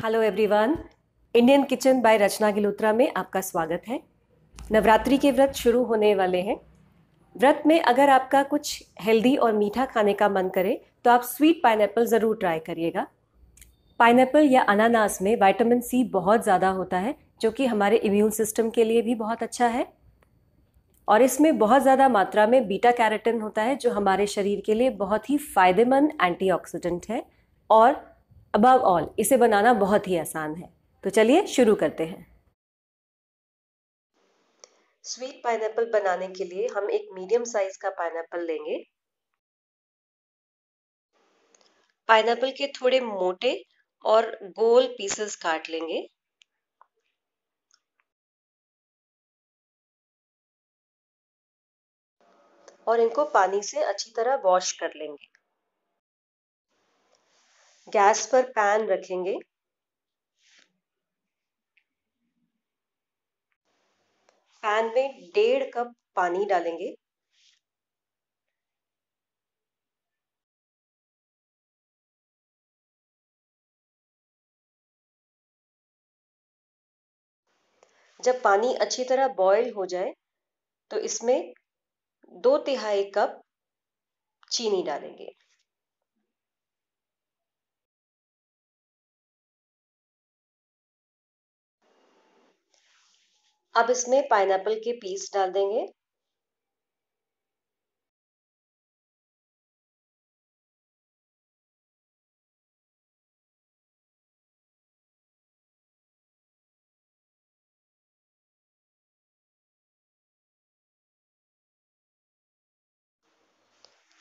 hello everyone Indian kitchen by Rachna Gilotra में आपका स्वागत है नवरात्रि के व्रत शुरू होने वाले हैं व्रत में अगर आपका कुछ हेल्दी और मीठा खाने का मन करे तो आप स्वीट पाइनएप्पल ज़रूर ट्राई करिएगा पाइनएप्पल या अनानास में विटामिन सी बहुत ज़्यादा होता है जो कि हमारे इम्यून सिस्टम के लिए भी बहुत अच्छा है और इसमें बहुत ज़्यादा मात्रा में बीटा कैरेटिन होता है जो हमारे शरीर के लिए बहुत ही फ़ायदेमंद एंटीऑक्सीडेंट है और अबव ऑल इसे बनाना बहुत ही आसान है तो चलिए शुरू करते हैं स्वीट पाइनएप्पल बनाने के लिए हम एक मीडियम साइज का पाइनएप्पल लेंगे पाइनएप्पल के थोड़े मोटे और गोल पीसेस काट लेंगे और इनको पानी से अच्छी तरह वॉश कर लेंगे गैस पर पैन रखेंगे पैन में डेढ़ कप पानी डालेंगे जब पानी अच्छी तरह बॉईल हो जाए तो इसमें दो तिहाई कप चीनी डालेंगे अब इसमें पाइनएप्पल के पीस डाल देंगे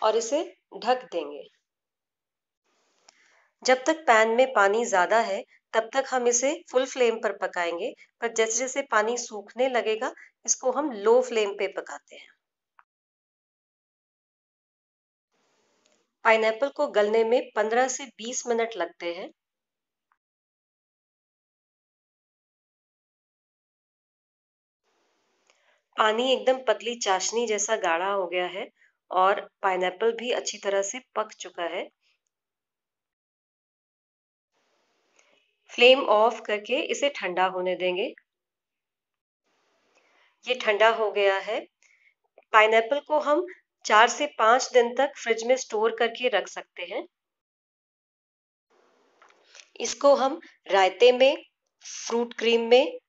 और इसे ढक देंगे जब तक पैन में पानी ज़्यादा है तब तक हम इसे फुल फ्लेम पर पकाएंगे पर जैसे जैसे पानी सूखने लगेगा इसको हम लो फ्लेम पे पकाते हैं पाइनएप्पल को गलने में 15 से 20 मिनट लगते हैं पानी एकदम पतली चाशनी जैसा गाढ़ा हो गया है और पाइनएप्पल भी अच्छी तरह से पक चुका है फ्लेम ऑफ करके इसे ठंडा होने देंगे ये ठंडा हो गया है पाइनएप्पल को हम चार से पांच दिन तक फ्रिज में स्टोर करके रख सकते हैं इसको हम रायते में फ्रूट क्रीम में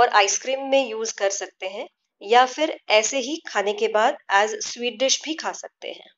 और आइसक्रीम में यूज कर सकते हैं या फिर ऐसे ही खाने के बाद एज स्वीट डिश भी खा सकते हैं